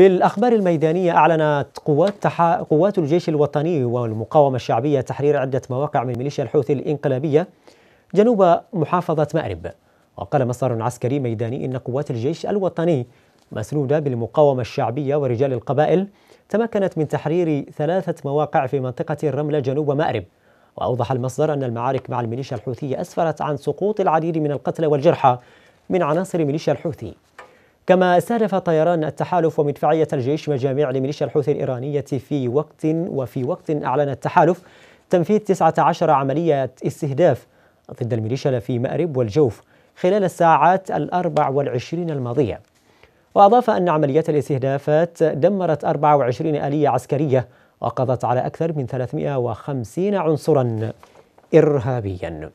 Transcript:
في الأخبار الميدانية أعلنت قوات, تحا... قوات الجيش الوطني والمقاومة الشعبية تحرير عدة مواقع من ميليشيا الحوثي الإنقلابية جنوب محافظة مأرب وقال مصدر عسكري ميداني إن قوات الجيش الوطني مسنودة بالمقاومة الشعبية ورجال القبائل تمكنت من تحرير ثلاثة مواقع في منطقة الرملة جنوب مأرب وأوضح المصدر أن المعارك مع الميليشيا الحوثية أسفرت عن سقوط العديد من القتلى والجرحى من عناصر ميليشيا الحوثي كما استهدف طيران التحالف ومدفعية الجيش مجاميع لميليشيا الحوثي الإيرانية في وقت وفي وقت أعلن التحالف تنفيذ 19 عملية استهداف ضد الميليشيا في مأرب والجوف خلال الساعات الأربع والعشرين الماضية وأضاف أن عمليات الاستهدافات دمرت 24 آلية عسكرية وقضت على أكثر من 350 عنصرا إرهابيا